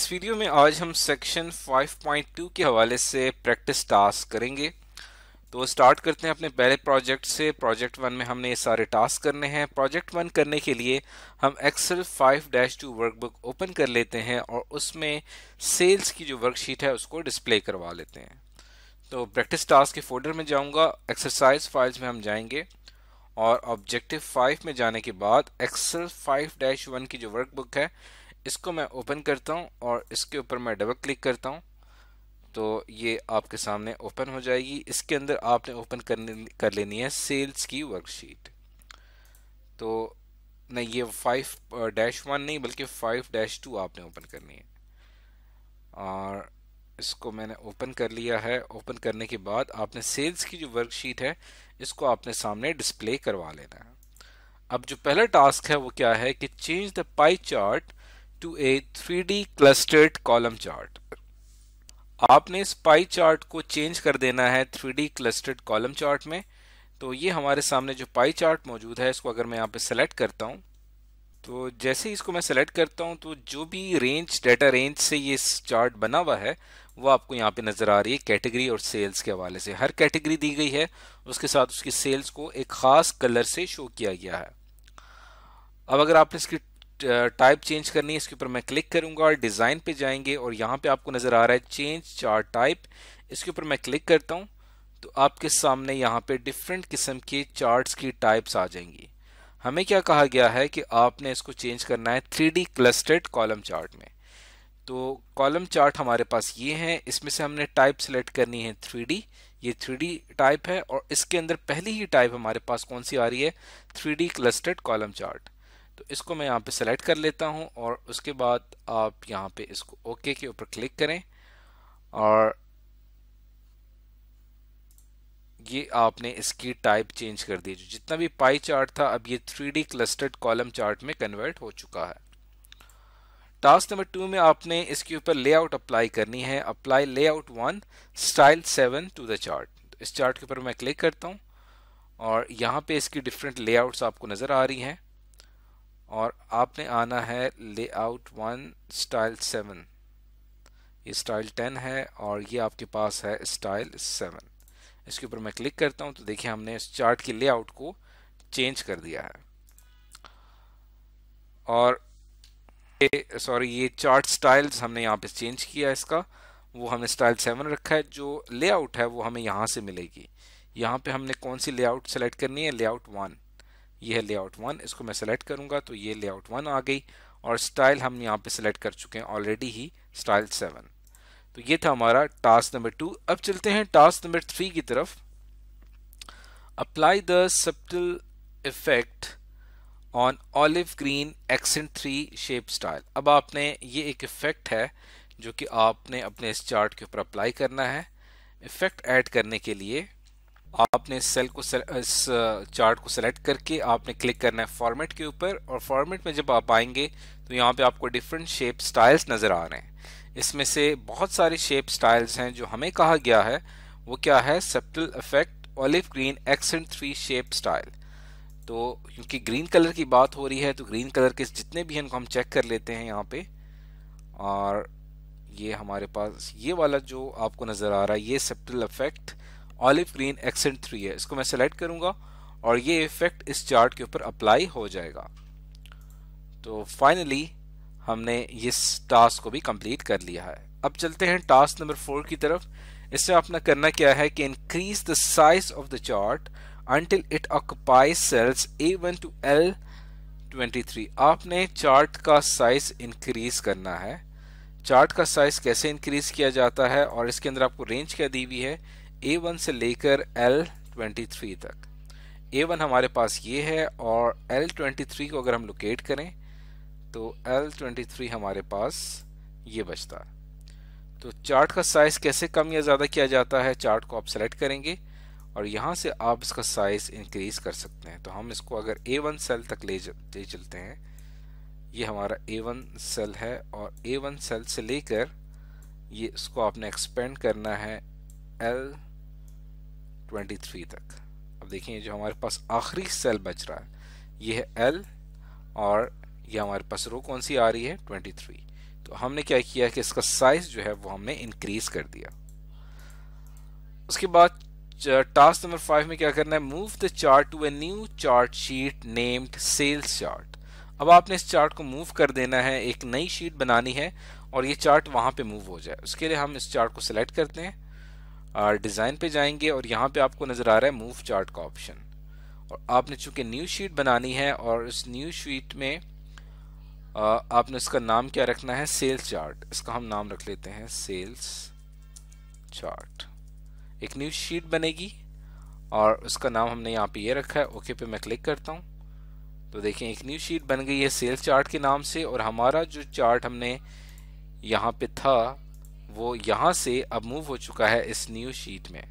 इस वीडियो में आज हम सेक्शन 5.2 के हवाले से प्रैक्टिस टास्क करेंगे तो स्टार्ट करते हैं अपने पहले प्रोजेक्ट से प्रोजेक्ट वन में हमने ये सारे टास्क करने हैं प्रोजेक्ट वन करने के लिए हम एक्सेल 5-2 वर्कबुक ओपन कर लेते हैं और उसमें सेल्स की जो वर्कशीट है उसको डिस्प्ले करवा लेते हैं तो प्रैक्टिस टास्क के फोल्डर में जाऊँगा एक्सरसाइज फाइल्स में हम जाएंगे और ऑब्जेक्टिव फाइव में जाने के बाद एक्सेल फाइव की जो वर्कबुक है इसको मैं ओपन करता हूँ और इसके ऊपर मैं डबल क्लिक करता हूँ तो ये आपके सामने ओपन हो जाएगी इसके अंदर आपने ओपन करने कर लेनी है सेल्स की वर्कशीट तो नहीं ये फाइव डैश वन नहीं बल्कि फाइव डैश टू आपने ओपन करनी है और इसको मैंने ओपन कर लिया है ओपन करने के बाद आपने सेल्स की जो वर्कशीट है इसको आपने सामने डिस्प्ले करवा लेना है अब जो पहला टास्क है वो क्या है कि change the pie chart to a 3D clustered column chart. आपने इस पाई चार्ट को चेंज कर देना है 3D क्लस्टर्ड कॉलम चार्ट में तो ये हमारे सामने जो पाई चार्ट मौजूद है इसको अगर मैं यहाँ पे सेलेक्ट करता हूँ तो जैसे ही इसको मैं सेलेक्ट करता हूँ तो जो भी रेंज डेटा रेंज से ये चार्ट बना हुआ है वो आपको यहाँ पे नज़र आ रही है कैटेगरी और सेल्स के हवाले से हर कैटेगरी दी गई है उसके साथ उसकी सेल्स को एक ख़ास कलर से शो किया गया है अब अगर आपने इसकी टाइप चेंज करनी है इसके ऊपर मैं क्लिक करूंगा और डिज़ाइन पे जाएंगे और यहाँ पे आपको नज़र आ रहा है चेंज चार्ट टाइप इसके ऊपर मैं क्लिक करता हूँ तो आपके सामने यहाँ पे डिफरेंट किस्म के चार्ट्स की टाइप्स आ जाएंगी हमें क्या कहा गया है कि आपने इसको चेंज करना है three D clustered column chart में तो कॉलम चार्ट हमारे पास ये हैं इसमें से हमने टाइप सेलेक्ट करनी है थ्री डी ये थ्री डी टाइप है और इसके अंदर पहली ही टाइप हमारे पास कौन सी आ रही है three D clustered column chart तो इसको मैं यहाँ पे सेलेक्ट कर लेता हूँ और उसके बाद आप यहाँ पे इसको ओके के ऊपर क्लिक करें और ये आपने इसकी टाइप चेंज कर दी जितना भी पाई चार्ट था अब ये three D clustered column chart में कन्वर्ट हो चुका है टास्क नंबर टू में आपने इसके ऊपर लेआउट अप्लाई करनी है apply layout one style seven to the chart इस चार्ट के ऊपर मैं क्लिक करता हूँ और यहाँ पे इसकी डिफरेंट लेआउट्स आपको नज़र आ रही हैं और आपने आना है लेआउट वन स्टाइल सेवन ये स्टाइल टेन है और ये आपके पास है स्टाइल सेवन इसके ऊपर मैं क्लिक करता हूँ तो देखिए हमने इस चार्ट के लेआउट को चेंज कर दिया है और सॉरी ये चार्ट स्टाइल्स हमने यहाँ पे चेंज किया इसका वो हमने स्टाइल सेवन रखा है जो लेआउट है वो हमें यहाँ से मिलेगी यहाँ पे हमने कौन सी लेआउट सेलेक्ट करनी है लेआउट वन ये है लेआउट वन इसको मैं सेलेक्ट करूंगा तो ये लेआउट वन आ गई और स्टाइल हम यहाँ पे सेलेक्ट कर चुके हैं ऑलरेडी ही स्टाइल सेवन तो ये था हमारा टास्क नंबर टू अब चलते हैं टास्क नंबर थ्री की तरफ apply the subtle effect on olive green accent three shape style अब आपने ये एक इफेक्ट है जो कि आपने अपने इस चार्ट के ऊपर अप्लाई करना है इफेक्ट ऐड करने के लिए आपने सेल को इस चार्ट को सेलेक्ट करके आपने क्लिक करना है फॉर्मेट के ऊपर और फॉर्मेट में जब आप आएंगे तो यहाँ पे आपको डिफरेंट शेप स्टाइल्स नज़र आ रहे हैं इसमें से बहुत सारे शेप स्टाइल्स हैं जो हमें कहा गया है वो क्या है subtle effect olive green accent three shape style तो क्योंकि ग्रीन कलर की बात हो रही है तो ग्रीन कलर के जितने भी हैं उनको हम चेक कर लेते हैं यहाँ पर और ये हमारे पास ये वाला जो आपको नज़र आ रहा है ये subtle effect olive green accent three है इसको मैं सेलेक्ट करूंगा और ये इफेक्ट इस चार्ट के ऊपर अप्लाई हो जाएगा तो फाइनली हमने इस टास्क को भी कंप्लीट कर लिया है अब चलते हैं टास्क नंबर फोर की तरफ इससे अपना करना क्या है कि increase the size of the chart until it occupy cells A one to L three आपने चार्ट का साइज इंक्रीज करना है चार्ट का साइज कैसे इंक्रीज किया जाता है और इसके अंदर आपको रेंज क्या दी हुई है ए वन से लेकर एल ट्वेंटी थ्री तक ए वन हमारे पास ये है और एल ट्वेंटी थ्री को अगर हम लोकेट करें तो एल ट्वेंटी थ्री हमारे पास ये बचता तो चार्ट का साइज़ कैसे कम या ज़्यादा किया जाता है चार्ट को आप सेलेक्ट करेंगे और यहाँ से आप इसका साइज़ इंक्रीज़ कर सकते हैं तो हम इसको अगर ए वन सेल तक ले ले चलते हैं ये हमारा ए वन सेल है और ए वन सेल से लेकर ये इसको आपने एक्सपेंड करना है एल 23 तक अब देखिए जो हमारे पास आखिरी सेल बच रहा है ये है एल और ये हमारे पास रो कौन सी आ रही है 23 तो हमने क्या किया कि इसका साइज जो है वो हमने इंक्रीज कर दिया उसके बाद टास्क नंबर फाइव में क्या करना है move the chart to a new chart sheet named sales chart अब आपने इस चार्ट को मूव कर देना है एक नई शीट बनानी है और ये चार्ट वहां पे मूव हो जाए उसके लिए हम इस चार्ट को सिलेक्ट करते हैं डिज़ाइन पे जाएंगे और यहाँ पे आपको नज़र आ रहा है मूव चार्ट का ऑप्शन और आपने चूँकि न्यू शीट बनानी है और इस न्यू शीट में आपने इसका नाम क्या रखना है सेल्स चार्ट इसका हम नाम रख लेते हैं सेल्स चार्ट एक न्यू शीट बनेगी और उसका नाम हमने यहाँ पे ये रखा है ओके पे मैं क्लिक करता हूँ तो देखें एक न्यू शीट बन गई है सेल्स चार्ट के नाम से और हमारा जो चार्ट हमने यहाँ पे था वो यहाँ से अब मूव हो चुका है इस न्यू शीट में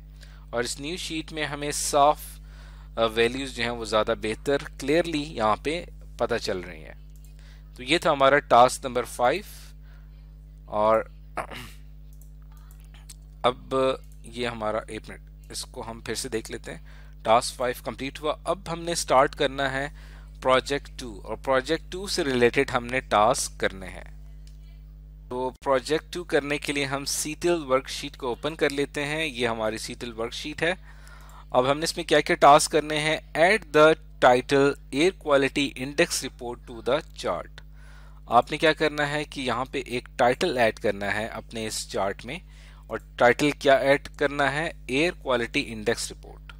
और इस न्यू शीट में हमें साफ वैल्यूज़ uh, जो हैं वो ज़्यादा बेहतर क्लियरली यहाँ पे पता चल रही हैं तो ये था हमारा टास्क नंबर फाइव और अब ये हमारा एक मिनट इसको हम फिर से देख लेते हैं टास्क फाइव कंप्लीट हुआ अब हमने स्टार्ट करना है प्रोजेक्ट टू और प्रोजेक्ट टू से रिलेटेड हमने टास्क करने हैं तो प्रोजेक्ट टू करने के लिए हम सीटल वर्कशीट को ओपन कर लेते हैं ये हमारी सीटल वर्कशीट है अब हमने इसमें क्या क्या टास्क करने हैं add the title air quality index report to the chart आपने क्या करना है कि यहाँ पे एक टाइटल ऐड करना है अपने इस चार्ट में और टाइटल क्या ऐड करना है एयर क्वालिटी इंडेक्स रिपोर्ट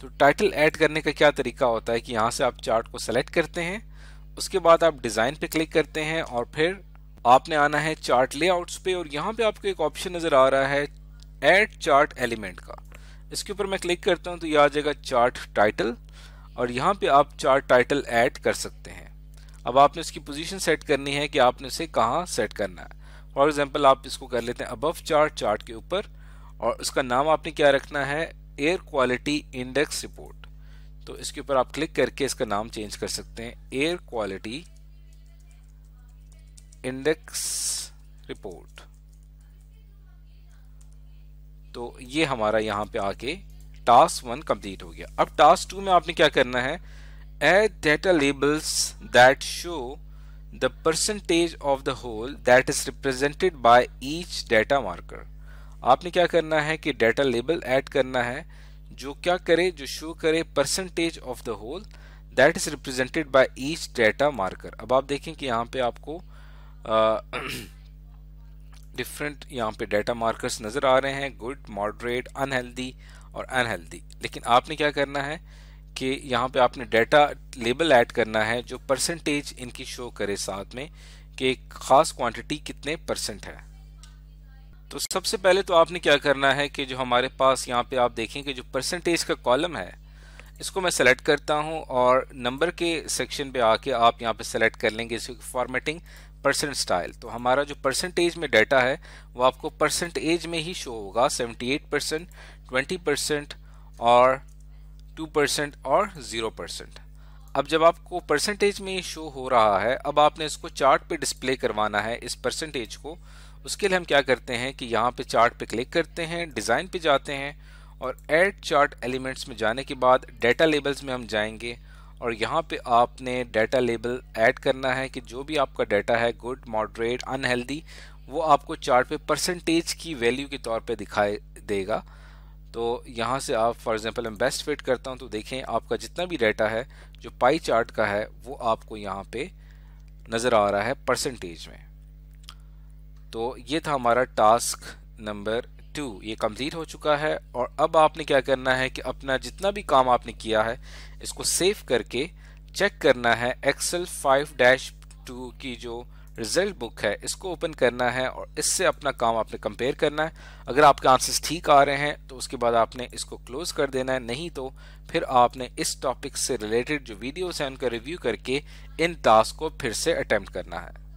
तो टाइटल ऐड करने का क्या तरीका होता है कि यहाँ से आप चार्ट को सेलेक्ट करते हैं उसके बाद आप डिज़ाइन पे क्लिक करते हैं और फिर आपने आना है चार्ट लेआउट्स पे और यहाँ पे आपको एक ऑप्शन नज़र आ रहा है ऐड चार्ट एलिमेंट का इसके ऊपर मैं क्लिक करता हूँ तो ये आ जाएगा चार्ट टाइटल और यहाँ पे आप चार्ट टाइटल ऐड कर सकते हैं अब आपने इसकी पोजीशन सेट करनी है कि आपने इसे कहाँ सेट करना है फॉर एग्जांपल आप इसको कर लेते हैं अबव चार्ट चार्ट के ऊपर और उसका नाम आपने क्या रखना है एयर क्वालिटी इंडेक्स रिपोर्ट तो इसके ऊपर आप क्लिक करके इसका नाम चेंज कर सकते हैं एयर क्वालिटी इंडेक्स रिपोर्ट तो ये हमारा यहां पे आके टास्क वन कंप्लीट हो गया अब टास्क टू में आपने क्या करना है add data labels that show the percentage of the whole that is represented by each data marker आपने क्या करना है कि डेटा लेबल ऐड करना है जो क्या करे जो शो करे percentage of the whole that is represented by each data marker अब आप देखें कि यहाँ पे आपको डिफरेंट uh, यहाँ पे डाटा मार्कर्स नज़र आ रहे हैं गुड मॉडरेट अनहेल्दी और अनहेल्दी लेकिन आपने क्या करना है कि यहाँ पे आपने डाटा लेबल ऐड करना है जो परसेंटेज इनकी शो करे साथ में कि एक ख़ास क्वांटिटी कितने परसेंट है तो सबसे पहले तो आपने क्या करना है कि जो हमारे पास यहाँ पे आप देखें कि जो परसेंटेज का कॉलम है इसको मैं सेलेक्ट करता हूँ और नंबर के सेक्शन पे आके आप यहाँ पे सेलेक्ट कर लेंगे इसकी फॉर्मेटिंग परसेंट स्टाइल तो हमारा जो परसेंटेज में डाटा है वो आपको परसेंटेज में ही शो होगा 78 परसेंट ट्वेंटी परसेंट और 2 परसेंट और 0 परसेंट अब जब आपको परसेंटेज में शो हो रहा है अब आपने इसको चार्ट पे डिस्प्ले करवाना है इस परसेंटेज को उसके लिए हम क्या करते हैं कि यहाँ पे चार्ट पे क्लिक करते हैं डिज़ाइन पे जाते हैं और ऐड चार्ट एलिमेंट्स में जाने के बाद डेटा लेबल्स में हम जाएंगे और यहाँ पे आपने डाटा लेबल ऐड करना है कि जो भी आपका डाटा है गुड मॉडरेट अनहेल्दी वो आपको चार्ट पे परसेंटेज की वैल्यू के तौर पे दिखाई देगा तो यहाँ से आप फॉर एग्जांपल मैं बेस्ट फिट करता हूँ तो देखें आपका जितना भी डाटा है जो पाई चार्ट का है वो आपको यहाँ पे नज़र आ रहा है परसेंटेज में तो ये था हमारा टास्क नंबर टू ये कम्प्लीट हो चुका है और अब आपने क्या करना है कि अपना जितना भी काम आपने किया है इसको सेव करके चेक करना है एक्सेल 5 टू की जो रिजल्ट बुक है इसको ओपन करना है और इससे अपना काम आपने कंपेयर करना है अगर आपके आंसर्स ठीक आ रहे हैं तो उसके बाद आपने इसको क्लोज कर देना है नहीं तो फिर आपने इस टॉपिक से रिलेटेड जो वीडियोस हैं उनका रिव्यू करके इन टास्क को फिर से अटैम्प्ट करना है